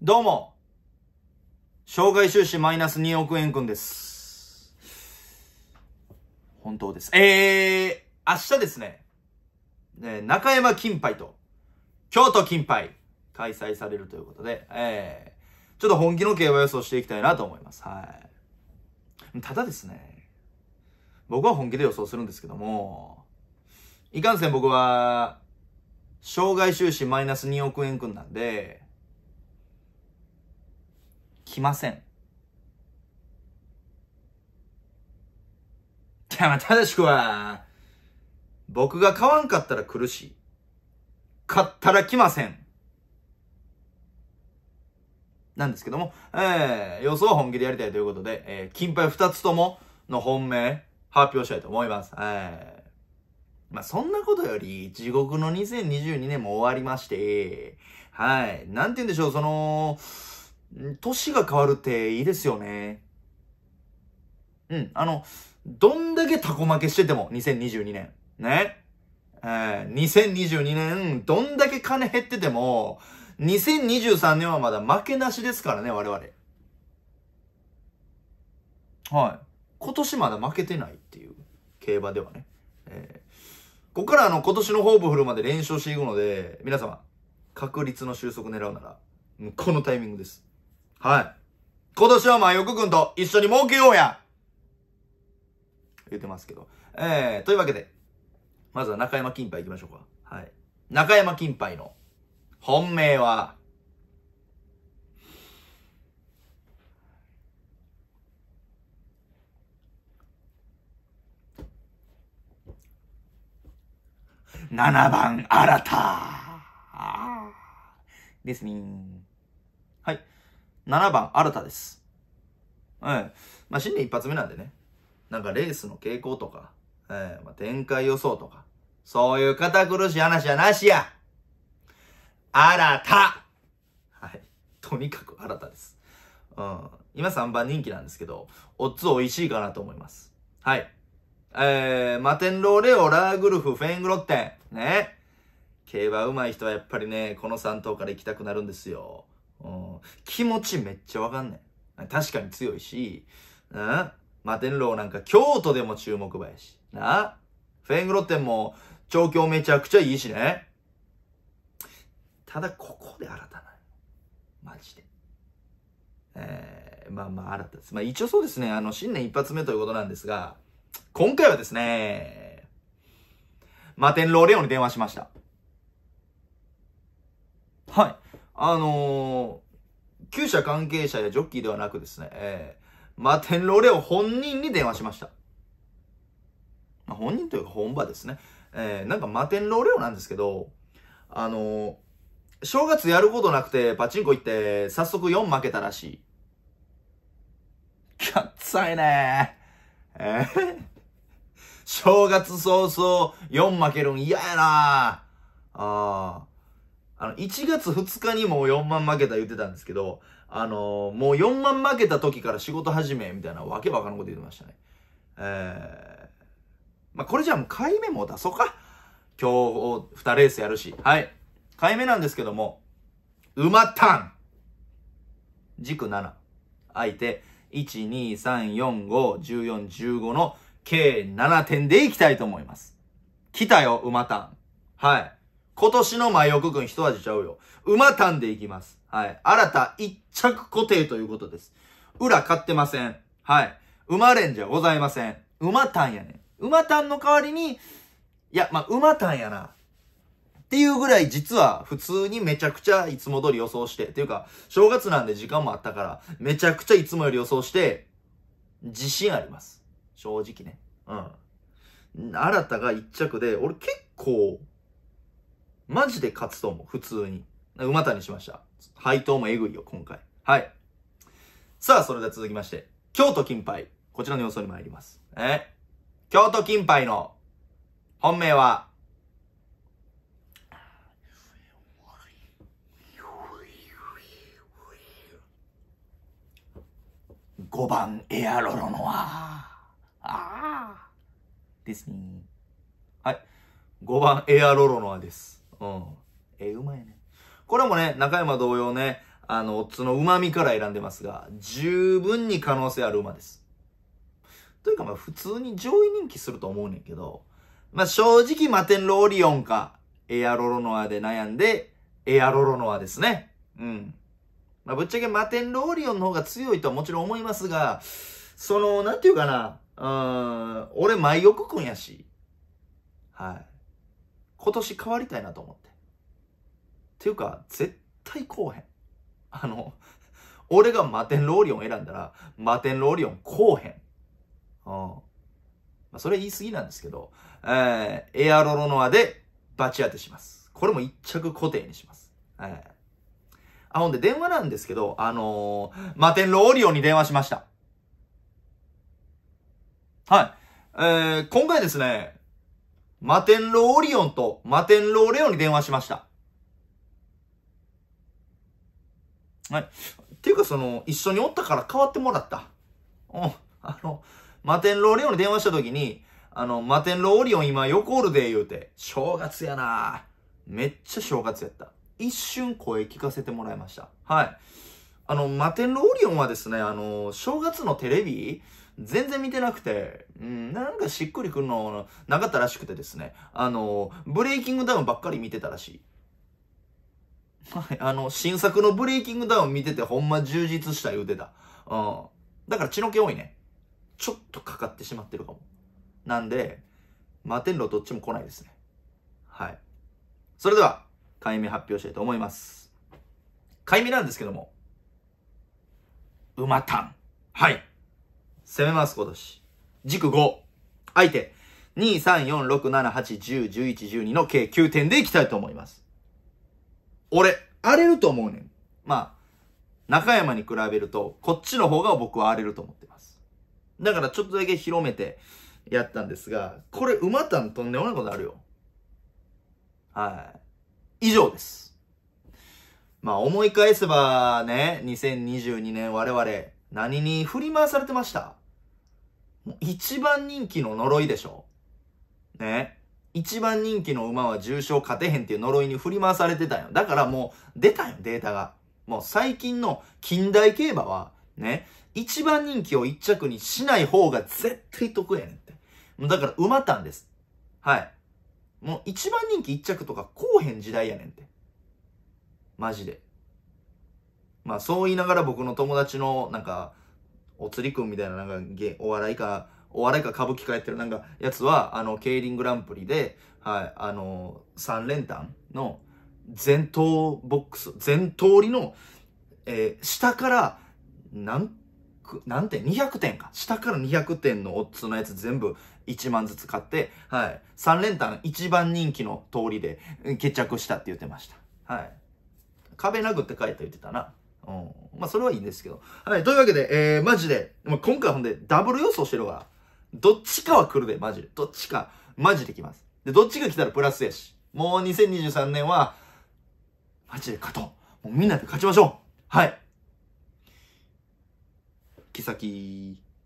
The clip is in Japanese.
どうも、障害収支マイナス2億円くんです。本当です。えー、明日ですね、ね中山金杯と京都金杯開催されるということで、えー、ちょっと本気の競馬予想していきたいなと思います。はい。ただですね、僕は本気で予想するんですけども、いかんせん僕は、障害収支マイナス2億円くんなんで、来ません。いや、正しくは、僕が買わんかったら苦しい。買ったら来ません。なんですけども、えー、予想本気でやりたいということで、えー、金杯2つともの本命発表したいと思います。えー、まあ、そんなことより、地獄の2022年も終わりまして、はい。なんて言うんでしょう、その、年が変わるっていいですよね。うん、あの、どんだけタコ負けしてても、2022年。ね。えー、2022年、どんだけ金減ってても、2023年はまだ負けなしですからね、我々。はい。今年まだ負けてないっていう、競馬ではね。えー、ここからあの、今年のホープフルまで連勝していくので、皆様、確率の収束狙うなら、このタイミングです。はい。今年はまあ、よくくんと一緒に儲けようや言ってますけど。えー、というわけで、まずは中山金杯行きましょうか。はい。中山金杯の本命は、7番、新た。ですねはい。7番、新たです。はい。まあ、新年一発目なんでね。なんかレースの傾向とか、えー、まあ、展開予想とか、そういう堅苦しい話はなしや新たはい。とにかく新たです。うん。今3番人気なんですけど、オッズ美味しいかなと思います。はい。えー、マテンローレオ、ラーグルフ、フェングロッテン。ね。競馬上手い人はやっぱりね、この3頭から行きたくなるんですよ。うん、気持ちめっちゃわかんねん。確かに強いし、なマテンローなんか京都でも注目ばやし、なフェングロッテンも調教めちゃくちゃいいしね。ただ、ここで新たな。マジで。えー、まあまあ新たです。まあ一応そうですね、あの、新年一発目ということなんですが、今回はですね、マテンローレオンに電話しました。はい。あのー、旧社関係者やジョッキーではなくですね、えー、摩天楼レオ本人に電話しました。まあ、本人というか本場ですね。えー、なんか摩天楼レオなんですけど、あのー、正月やることなくてパチンコ行って早速4負けたらしい。きゃっさいねえー、正月早々4負けるん嫌やなああ。あの、1月2日にもう4万負けた言ってたんですけど、あのー、もう4万負けた時から仕事始め、みたいなわけわかなこと言ってましたね。えー、まあ、これじゃあもう買い目も出そうか。今日2レースやるし。はい。買い目なんですけども、馬タン軸7。相手、1、2、3、4、5、14、15の計7点でいきたいと思います。来たよ、馬タン。はい。今年の前奥くん一味ちゃうよ。馬単でいきます。はい。新た一着固定ということです。裏買ってません。はい。馬連じゃございません。馬単やね。馬単の代わりに、いや、まあ、馬単やな。っていうぐらい実は普通にめちゃくちゃいつも通り予想して、っていうか、正月なんで時間もあったから、めちゃくちゃいつもより予想して、自信あります。正直ね。うん。新たが一着で、俺結構マジで勝つと思う、普通に。馬谷しました。配当もえぐいよ、今回。はい。さあ、それでは続きまして、京都金杯。こちらの予想に参ります。え京都金杯の本命は、5番エアロロノア。ああ。ですね。はい。5番エアロロノアです。うん。ええ馬やね。これもね、中山同様ね、あの、オッツの旨味から選んでますが、十分に可能性ある馬です。というかまあ普通に上位人気すると思うねんけど、まあ正直マテンローリオンか、エアロロノアで悩んで、エアロロノアですね。うん。まあぶっちゃけマテンローリオンの方が強いとはもちろん思いますが、その、なんていうかな、うん、俺、マイオク君やし。はい。今年変わりたいなと思って。っていうか、絶対こうへん。あの、俺がマテンローリオン選んだら、マテンローリオンこうへん。うん。まあ、それ言い過ぎなんですけど、えー、エアロロノアでバチ当てします。これも一着固定にします。えー、あ、ほんで電話なんですけど、あのー、マテンローリオンに電話しました。はい。えー、今回ですね、マテンローオリオンとマテンローレオンに電話しました。はい。っていうかその、一緒におったから変わってもらった。うん。あの、マテンローレオンに電話した時に、あの、マテンローオリオン今横おるで言うて、正月やなめっちゃ正月やった。一瞬声聞かせてもらいました。はい。あの、マテンローオリオンはですね、あの、正月のテレビ、全然見てなくて、うん、なんかしっくりくるのなかったらしくてですね、あの、ブレイキングダウンばっかり見てたらしい。はい、あの、新作のブレイキングダウン見ててほんま充実した言うてた。うん。だから血の気多いね。ちょっとかかってしまってるかも。なんで、摩天楼どっちも来ないですね。はい。それでは、解明発表したいと思います。解明なんですけども、馬タン。はい。攻めます、今年。軸5。相手。2、3、4、6、7、8、10、11、12の計9点でいきたいと思います。俺、荒れると思うねん。まあ、中山に比べると、こっちの方が僕は荒れると思ってます。だからちょっとだけ広めてやったんですが、これ、馬たんとんでもないことあるよ。はい。以上です。まあ、思い返せばね、2022年我々、何に振り回されてました一番人気の呪いでしょね。一番人気の馬は重傷勝てへんっていう呪いに振り回されてたよ。だからもう出たよ、データが。もう最近の近代競馬は、ね、一番人気を一着にしない方が絶対得やねんって。だから馬たんです。はい。もう一番人気一着とかこうへん時代やねんって。マジで。まあそう言いながら僕の友達のなんか、お釣りくんみたいななんかお笑いか、お笑いか歌舞伎かやってるなんかやつは、あの、競輪グランプリで、はい、あの、3連単の前頭ボックス、前通りの、えー、下から、何、何点 ?200 点か。下から200点のオッズのやつ全部1万ずつ買って、はい、3連単一番人気の通りで決着したって言ってました。はい。壁殴って帰って言ってたな。うん。まあ、それはいいんですけど。はい。というわけで、えー、マジで、まあ、今回ほんで、ダブル予想してるわ。どっちかは来るで、マジで。どっちか、マジで来ます。で、どっちが来たらプラスやし。もう2023年は、マジで勝とう。もうみんなで勝ちましょう。はい。木先。